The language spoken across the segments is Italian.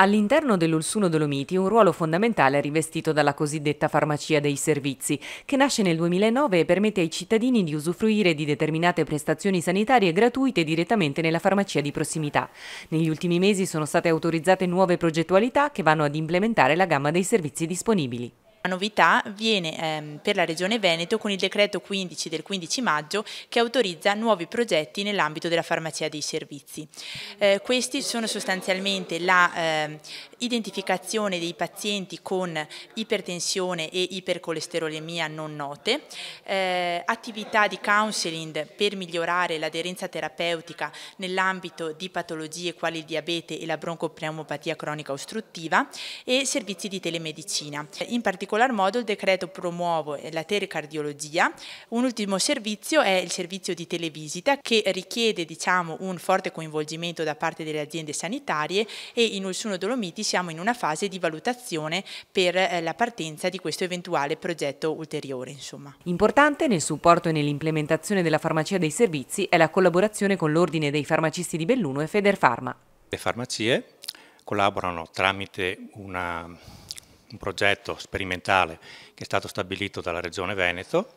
All'interno dell'Ulsuno Dolomiti un ruolo fondamentale è rivestito dalla cosiddetta farmacia dei servizi, che nasce nel 2009 e permette ai cittadini di usufruire di determinate prestazioni sanitarie gratuite direttamente nella farmacia di prossimità. Negli ultimi mesi sono state autorizzate nuove progettualità che vanno ad implementare la gamma dei servizi disponibili. La novità viene ehm, per la Regione Veneto con il decreto 15 del 15 maggio che autorizza nuovi progetti nell'ambito della farmacia dei servizi. Eh, questi sono sostanzialmente la eh, identificazione dei pazienti con ipertensione e ipercolesterolemia non note, eh, attività di counseling per migliorare l'aderenza terapeutica nell'ambito di patologie quali il diabete e la broncopneumopatia cronica ostruttiva e servizi di telemedicina. In particolar modo il decreto promuove la telecardiologia, un ultimo servizio è il servizio di televisita che richiede diciamo, un forte coinvolgimento da parte delle aziende sanitarie e in Ulsuno Dolomiti siamo in una fase di valutazione per eh, la partenza di questo eventuale progetto ulteriore. Insomma. Importante nel supporto e nell'implementazione della farmacia dei servizi è la collaborazione con l'Ordine dei Farmacisti di Belluno e Federfarma. Le farmacie collaborano tramite una, un progetto sperimentale che è stato stabilito dalla Regione Veneto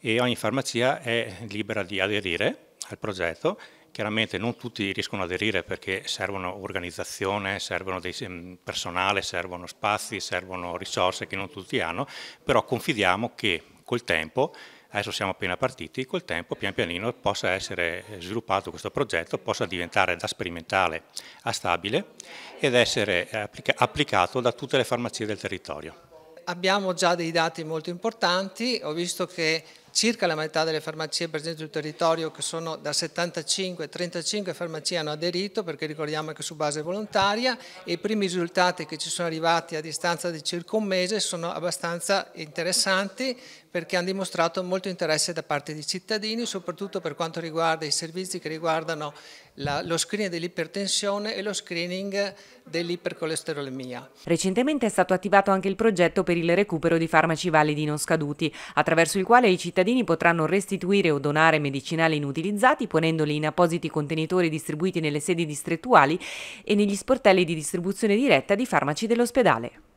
e ogni farmacia è libera di aderire al progetto Chiaramente non tutti riescono ad aderire perché servono organizzazione, servono ehm, personale, servono spazi, servono risorse che non tutti hanno, però confidiamo che col tempo adesso siamo appena partiti, col tempo pian pianino possa essere eh, sviluppato questo progetto, possa diventare da sperimentale a stabile ed essere eh, applica applicato da tutte le farmacie del territorio. Abbiamo già dei dati molto importanti, ho visto che circa la metà delle farmacie presenti sul territorio, che sono da 75 35 farmacie, hanno aderito, perché ricordiamo che su base volontaria, e i primi risultati che ci sono arrivati a distanza di circa un mese sono abbastanza interessanti, perché hanno dimostrato molto interesse da parte dei cittadini, soprattutto per quanto riguarda i servizi che riguardano la, lo screening dell'ipertensione e lo screening dell'ipercolesterolemia. Recentemente è stato attivato anche il progetto per il recupero di farmaci validi non scaduti, attraverso il quale i cittadini potranno restituire o donare medicinali inutilizzati ponendoli in appositi contenitori distribuiti nelle sedi distrettuali e negli sportelli di distribuzione diretta di farmaci dell'ospedale.